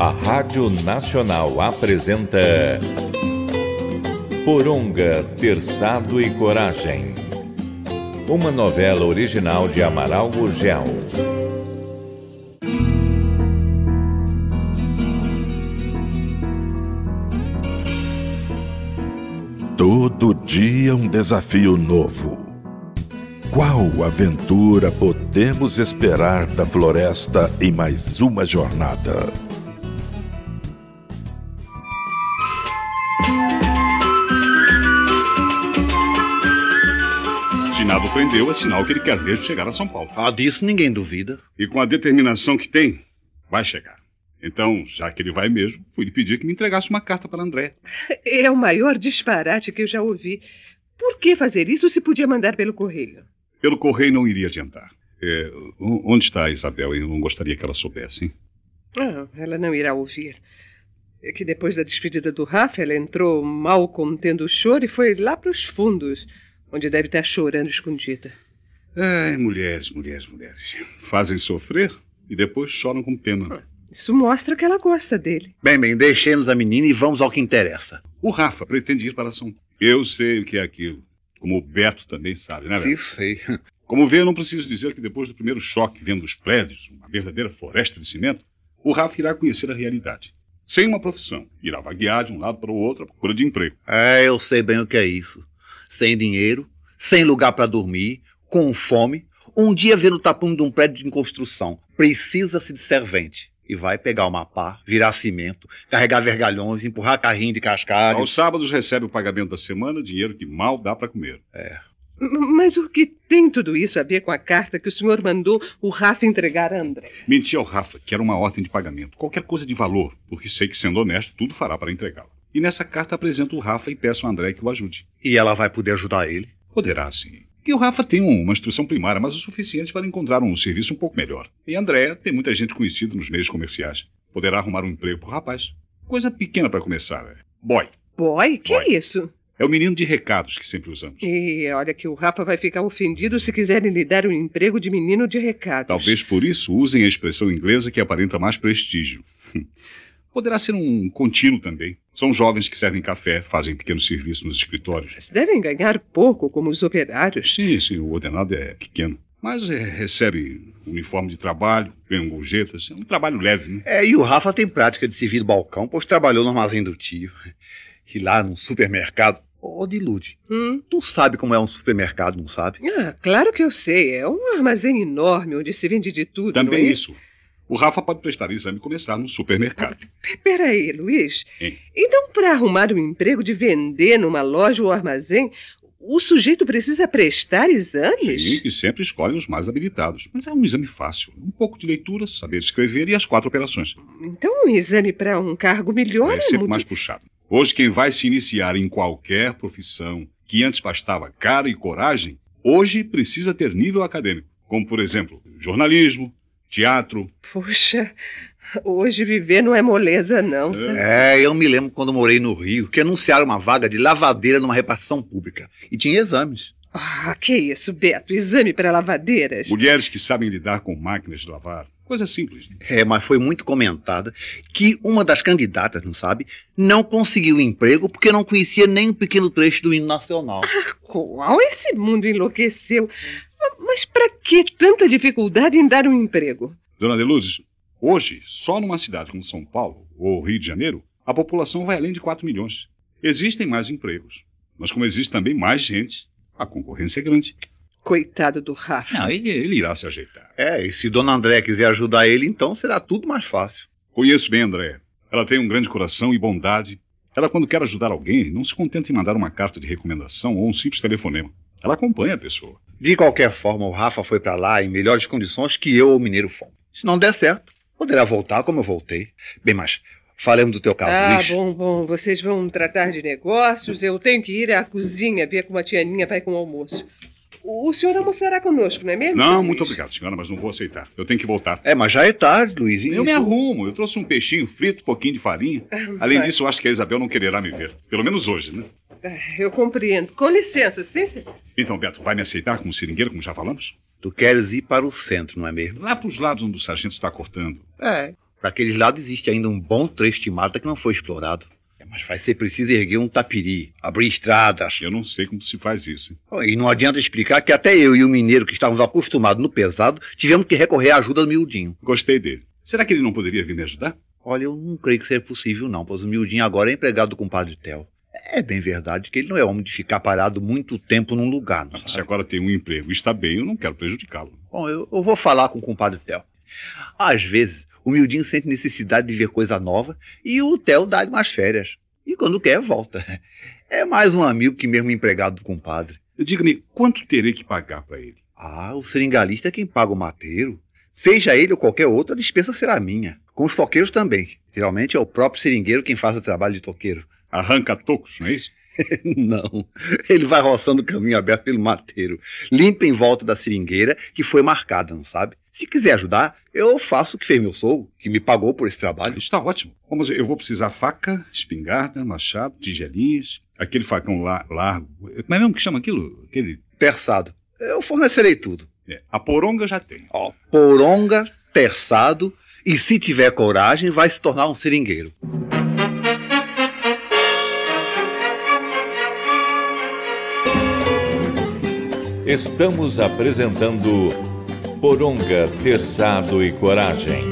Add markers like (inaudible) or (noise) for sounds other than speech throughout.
A Rádio Nacional apresenta Poronga, Terçado e Coragem. Uma novela original de Amaral Gurgel. Todo dia um desafio novo qual aventura podemos esperar da floresta em mais uma jornada? Sinado prendeu é sinal que ele quer mesmo chegar a São Paulo. Ah, disso ninguém duvida. E com a determinação que tem, vai chegar. Então, já que ele vai mesmo, fui lhe pedir que me entregasse uma carta para André. É o maior disparate que eu já ouvi. Por que fazer isso se podia mandar pelo correio? Pelo correio não iria adiantar. É, onde está a Isabel? Eu não gostaria que ela soubesse. Hein? Ah, ela não irá ouvir. É que depois da despedida do Rafa, ela entrou mal contendo o choro e foi lá para os fundos, onde deve estar tá chorando escondida. Ai, mulheres, mulheres, mulheres. Fazem sofrer e depois choram com pena. Ah, isso mostra que ela gosta dele. Bem, bem, deixemos a menina e vamos ao que interessa. O Rafa pretende ir para São Paulo. Eu sei o que é aquilo como o Beto também sabe, né? Beto? Sim, sei. (laughs) Como vê, eu não preciso dizer que depois do primeiro choque vendo os prédios, uma verdadeira floresta de cimento, o Rafa irá conhecer a realidade. Sem uma profissão, irá vaguear de um lado para o outro à procura de emprego. É, eu sei bem o que é isso. Sem dinheiro, sem lugar para dormir, com fome, um dia vendo o tapume de um prédio em construção. Precisa-se de servente e vai pegar uma pá, virar cimento, carregar vergalhões, empurrar carrinho de cascalho. Aos sábados recebe o pagamento da semana, dinheiro que mal dá para comer. É. Mas o que tem tudo isso a ver com a carta que o senhor mandou o Rafa entregar a André? Menti ao Rafa, que era uma ordem de pagamento, qualquer coisa de valor, porque sei que, sendo honesto, tudo fará para entregá-la. E nessa carta apresento o Rafa e peço a André que o ajude. E ela vai poder ajudar ele? Poderá, sim que o Rafa tem uma instrução primária, mas o suficiente para encontrar um serviço um pouco melhor. E a tem muita gente conhecida nos meios comerciais. Poderá arrumar um emprego pro rapaz. Coisa pequena para começar. Né? Boy. Boy? Que Boy. É isso? É o menino de recados que sempre usamos. E olha que o Rafa vai ficar ofendido se quiserem lhe dar um emprego de menino de recados. Talvez por isso usem a expressão inglesa que aparenta mais prestígio. (laughs) Poderá ser um contínuo também. São jovens que servem café, fazem pequeno serviço nos escritórios. Eles devem ganhar pouco, como os operários. Sim, sim, o ordenado é pequeno. Mas é, recebe uniforme de trabalho, ganham gorjetas. É um trabalho leve, né? É, e o Rafa tem prática de servir do balcão, pois trabalhou no armazém do tio. (laughs) E lá num supermercado. Ô, oh, Dilude, hum? tu sabe como é um supermercado, não sabe? Ah, claro que eu sei. É um armazém enorme onde se vende de tudo. Também é isso. O Rafa pode prestar exame e começar no supermercado. Peraí, Luiz. Hein? Então, para arrumar um emprego de vender numa loja ou armazém, o sujeito precisa prestar exames? Sim, e sempre escolhem os mais habilitados. Mas é um exame fácil. Um pouco de leitura, saber escrever e as quatro operações. Então, um exame para um cargo melhor é, é sempre muito... mais puxado. Hoje, quem vai se iniciar em qualquer profissão que antes bastava cara e coragem, hoje precisa ter nível acadêmico. Como, por exemplo, jornalismo, Teatro? Poxa, hoje viver não é moleza, não. Sabe? É. é, eu me lembro quando morei no Rio que anunciaram uma vaga de lavadeira numa repartição pública. E tinha exames. Ah, que isso, Beto? Exame para lavadeiras? Mulheres que sabem lidar com máquinas de lavar. Coisa simples. Né? É, mas foi muito comentada que uma das candidatas, não sabe, não conseguiu emprego porque não conhecia nem um pequeno trecho do hino nacional. Ah, qual esse mundo enlouqueceu? Mas para que tanta dificuldade em dar um emprego? Dona Deluzes, hoje, só numa cidade como São Paulo ou Rio de Janeiro, a população vai além de 4 milhões. Existem mais empregos, mas como existe também mais gente, a concorrência é grande. Coitado do Rafa. Não, ele, ele irá se ajeitar. É, e se Dona André quiser ajudar ele, então será tudo mais fácil. Conheço bem André. Ela tem um grande coração e bondade. Ela, quando quer ajudar alguém, não se contenta em mandar uma carta de recomendação ou um simples telefonema. Ela acompanha a pessoa. De qualquer forma, o Rafa foi para lá em melhores condições que eu ou o Mineiro fomos. Se não der certo, poderá voltar como eu voltei. Bem, mas falemos do teu caso, ah, Luiz. Ah, bom, bom. Vocês vão tratar de negócios. Eu tenho que ir à cozinha ver como a tia Ninha vai com o almoço. O senhor almoçará conosco, não é mesmo? Não, muito Luiz? obrigado, senhora, mas não vou aceitar. Eu tenho que voltar. É, mas já é tarde, Luiz. eu me arrumo. Eu trouxe um peixinho frito, um pouquinho de farinha. Ah, Além disso, eu acho que a Isabel não quererá me ver. Pelo menos hoje, né? Ah, eu compreendo. Com licença, sim, senhor. Então, Beto, vai me aceitar como seringueiro, como já falamos? Tu queres ir para o centro, não é mesmo? Lá para os lados onde o sargento está cortando. É. Para aqueles lados existe ainda um bom trecho de mata que não foi explorado. É, mas vai ser preciso erguer um tapiri, abrir estradas. Eu não sei como se faz isso. Hein? Oh, e não adianta explicar que até eu e o mineiro que estávamos acostumados no pesado tivemos que recorrer à ajuda do miudinho. Gostei dele. Será que ele não poderia vir me ajudar? Olha, eu não creio que seja possível, não, pois o miudinho agora é empregado do compadre Tel. É bem verdade que ele não é homem de ficar parado muito tempo num lugar, não ah, sabe? Se agora tem um emprego e está bem, eu não quero prejudicá-lo. Bom, eu, eu, vou falar com o compadre Theo. Às vezes, o miudinho sente necessidade de ver coisa nova e o Theo dá lhe umas férias. E quando quer, volta. É mais um amigo que mesmo empregado do compadre. Diga-me, quanto terei que pagar para ele? Ah, o seringalista é quem paga o mateiro. Seja ele ou qualquer outro, a despesa será minha. Com os toqueiros também. Geralmente é o próprio seringueiro quem faz o trabalho de toqueiro arranca tocos, não é isso? (laughs) não. Ele vai roçando o caminho aberto pelo mateiro. Limpa em volta da seringueira que foi marcada, não sabe? Se quiser ajudar, eu faço o que fez meu sogro, que me pagou por esse trabalho. Está ótimo. Vamos ver, eu vou precisar faca, espingarda, machado, tigelinhas, aquele facão largo. Como é mesmo que chama aquilo? Aquele... Terçado. Eu fornecerei tudo. É, a poronga já tem. Ó, poronga, terçado, e se tiver coragem, vai se tornar um seringueiro. estamos apresentando Poronga, Terçado e Coragem.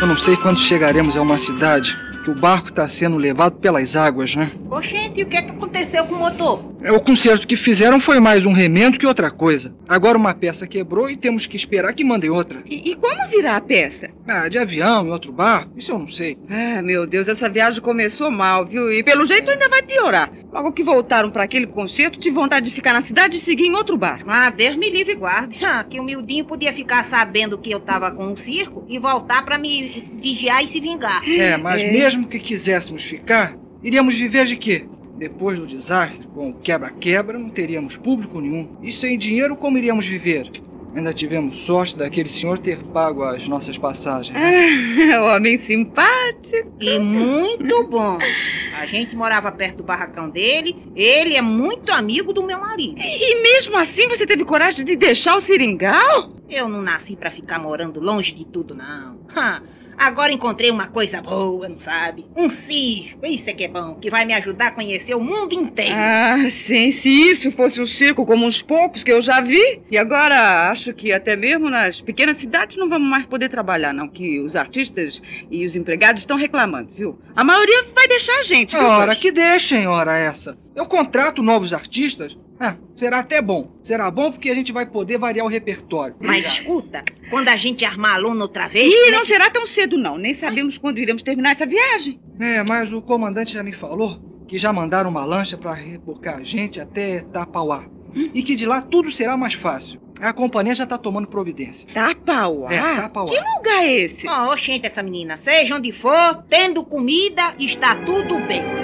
Eu não sei quando chegaremos a uma cidade que o barco está sendo levado pelas águas, né? Oxente, e o que, é que aconteceu com o motor? É o concerto que fizeram foi mais um remendo que outra coisa. Agora uma peça quebrou e temos que esperar que mandem outra. E, e como virá a peça? Ah, de avião, em outro barco, isso eu não sei. Ah, meu Deus, essa viagem começou mal, viu? E pelo jeito ainda vai piorar. Logo que voltaram para aquele concerto, tive vontade de ficar na cidade e seguir em outro barco. Ah, Deus me livre e guarde. Ah, que o miudinho podia ficar sabendo que eu tava com um circo e voltar para me vigiar e se vingar. É, mas é. mesmo que quiséssemos ficar, iríamos viver de quê? Depois do desastre, com o quebra-quebra, não teríamos público nenhum. E sem dinheiro, como iríamos viver? Ainda tivemos sorte daquele senhor ter pago as nossas passagens. Né? Ah, (laughs) homem simpático. E muito bom. A gente morava perto do barracão dele. Ele é muito amigo do meu marido. E mesmo assim você teve coragem de deixar o seringal? Eu não nasci para ficar morando longe de tudo, não. Agora encontrei uma coisa boa, não sabe? Um circo, isso é que é bom, que vai me ajudar a conhecer o mundo inteiro. Ah, sim, se isso fosse um circo como os poucos que eu já vi. E agora acho que até mesmo nas pequenas cidades não vamos mais poder trabalhar, não, que os artistas e os empregados estão reclamando, viu? A maioria vai deixar a gente. Viu, ora, que deixem, ora essa. Eu contrato novos artistas ah, será até bom. Será bom porque a gente vai poder variar o repertório. Mas Obrigado. escuta, quando a gente armar aluno outra vez. Ih, é não é que... será tão cedo, não. Nem sabemos quando iremos terminar essa viagem. É, mas o comandante já me falou que já mandaram uma lancha para rebocar a gente até Tapauá. Hum? E que de lá tudo será mais fácil. A companhia já tá tomando providência. Tapauá? É, Tapauá. Que lugar é esse? Oh, gente, essa menina, seja onde for, tendo comida, está tudo bem.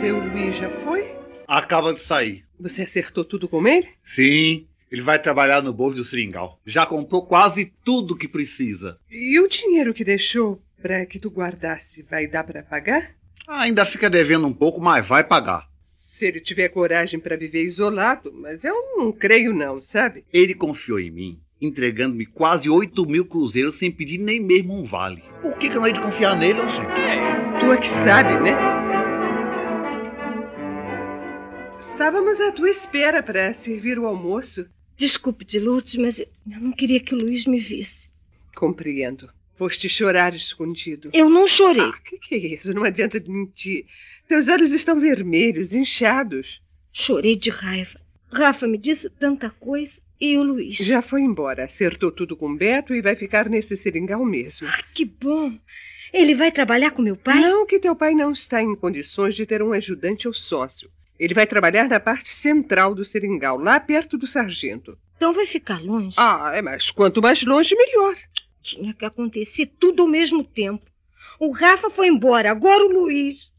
seu Luiz já foi? Acaba de sair. Você acertou tudo com ele? Sim. Ele vai trabalhar no bolso do seringal. Já comprou quase tudo que precisa. E o dinheiro que deixou para que tu guardasse vai dar para pagar? Ainda fica devendo um pouco, mas vai pagar. Se ele tiver coragem para viver isolado, mas eu não creio não, sabe? Ele confiou em mim, entregando-me quase oito mil cruzeiros sem pedir nem mesmo um vale. Por que, que eu não hei de confiar nele, Angélica? É, tu é que sabe, né? Estávamos à tua espera para servir o almoço. Desculpe, Dilute, mas eu não queria que o Luiz me visse. Compreendo. Foste chorar escondido. Eu não chorei. O ah, que, que é isso? Não adianta mentir. Teus olhos estão vermelhos, inchados. Chorei de raiva. Rafa me disse tanta coisa e o Luiz. Já foi embora. Acertou tudo com Beto e vai ficar nesse seringal mesmo. Ah, que bom. Ele vai trabalhar com meu pai? Não, que teu pai não está em condições de ter um ajudante ou sócio. Ele vai trabalhar na parte central do seringal, lá perto do sargento. Então vai ficar longe? Ah, é, mas quanto mais longe, melhor. Tinha que acontecer tudo ao mesmo tempo. O Rafa foi embora, agora o Luiz.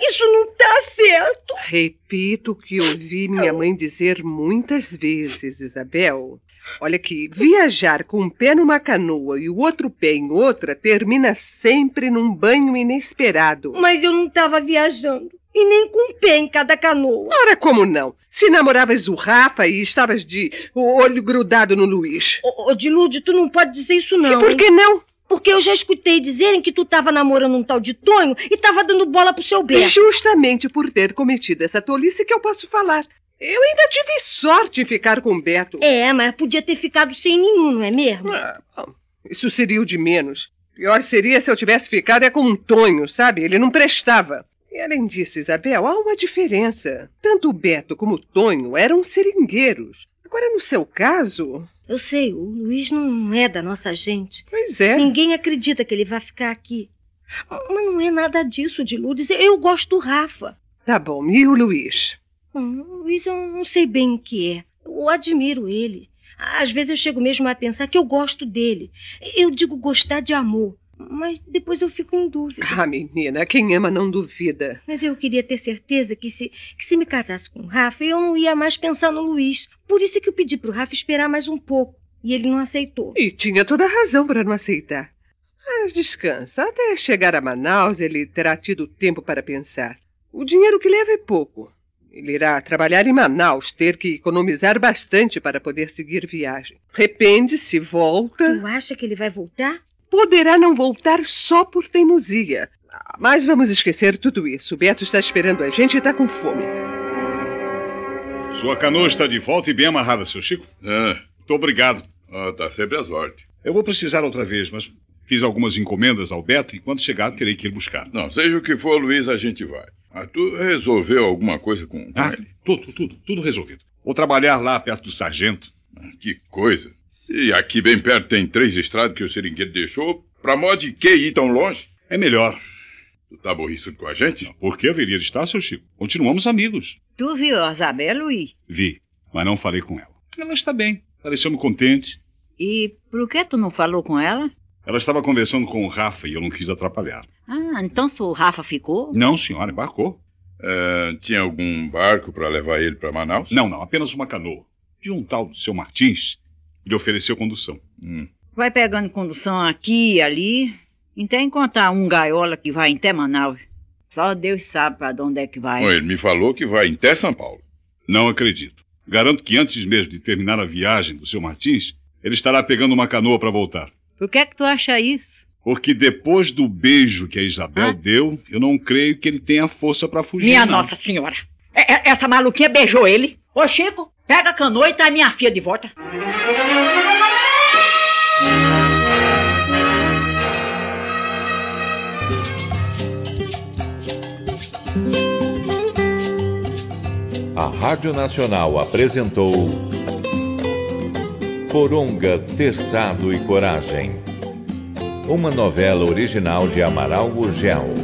Isso não tá certo. Repito o que ouvi minha mãe dizer muitas vezes, Isabel. Olha que viajar com um pé numa canoa e o outro pé em outra termina sempre num banho inesperado. Mas eu não estava viajando e nem com penca da canoa. Ora, como não? Se namoravas o Rafa e estavas de olho grudado no Luiz. Ô, Dilúdio, tu não pode dizer isso não. E por que não? Porque eu já escutei dizerem que tu estava namorando um tal de Tonho e estava dando bola pro seu Beto. justamente por ter cometido essa tolice que eu posso falar. Eu ainda tive sorte em ficar com o Beto. É, mas podia ter ficado sem nenhum, não é mesmo? Ah, isso seria o de menos. Pior seria se eu tivesse ficado é com um Tonho, sabe? Ele não prestava. E além disso, Isabel, há uma diferença. Tanto o Beto como o Tonho eram seringueiros. Agora, no seu caso. Eu sei, o Luiz não é da nossa gente. Pois é. Ninguém acredita que ele vai ficar aqui. Mas não é nada disso, de Lourdes. Eu gosto do Rafa. Tá bom, e o Luiz? Hum, o Luiz eu não sei bem o que é. Eu admiro ele. Às vezes eu chego mesmo a pensar que eu gosto dele. Eu digo gostar de amor. Mas depois eu fico em dúvida. Ah, menina, quem ama não duvida. Mas eu queria ter certeza que se, que se me casasse com o Rafa, eu não ia mais pensar no Luiz. Por isso é que eu pedi pro Rafa esperar mais um pouco. E ele não aceitou. E tinha toda a razão para não aceitar. Mas descansa. Até chegar a Manaus, ele terá tido tempo para pensar. O dinheiro que leva é pouco. Ele irá trabalhar em Manaus, ter que economizar bastante para poder seguir viagem. Repende-se, volta. Tu acha que ele vai voltar? poderá não voltar só por teimosia. Mas vamos esquecer tudo isso. O Beto está esperando a gente e está com fome. Sua canoa está de volta e bem amarrada, seu Chico. Ah. Muito obrigado. Ah, tá sempre a sorte. Eu vou precisar outra vez, mas fiz algumas encomendas ao Beto e quando chegar terei que ir buscar. Não, seja o que for, Luiz, a gente vai. ah, tu resolveu alguma coisa com, ah, ele? ah, Tudo, tudo, tudo resolvido. Vou trabalhar lá perto do sargento. Ah, que coisa. Se aqui bem perto tem três estradas que o seringueiro deixou, pra mó de que ir tão longe? É melhor. Tu tá aborrecido com a gente? Não, por que haveria de estar, seu Chico? Continuamos amigos. Tu viu a Isabela, e? Vi, mas não falei com ela. Ela está bem, pareceu-me contente. E por que tu não falou com ela? Ela estava conversando com o Rafa e eu não quis atrapalhar. Ah, então se o Rafa ficou? Não, senhora, embarcou. Uh, tinha algum barco para levar ele para Manaus? Não, não, apenas uma canoa. De um tal do seu Martins, lhe ofereceu condução. Hum. Vai pegando condução aqui e ali, até encontrar um gaiola que vai até Manaus. Só Deus sabe para onde é que vai. Bom, ele me falou que vai até São Paulo. Não acredito. Garanto que antes mesmo de terminar a viagem do seu Martins, ele estará pegando uma canoa para voltar. Por que é que tu acha isso? Porque depois do beijo que a Isabel ah? deu, eu não creio que ele tenha força para fugir. Minha não. Nossa Senhora! É, é, essa maluquinha beijou ele. Ô, Chico, pega a canoa e traz minha filha de volta. Rádio Nacional apresentou Poronga, Terçado e Coragem. Uma novela original de Amaral Gurgel.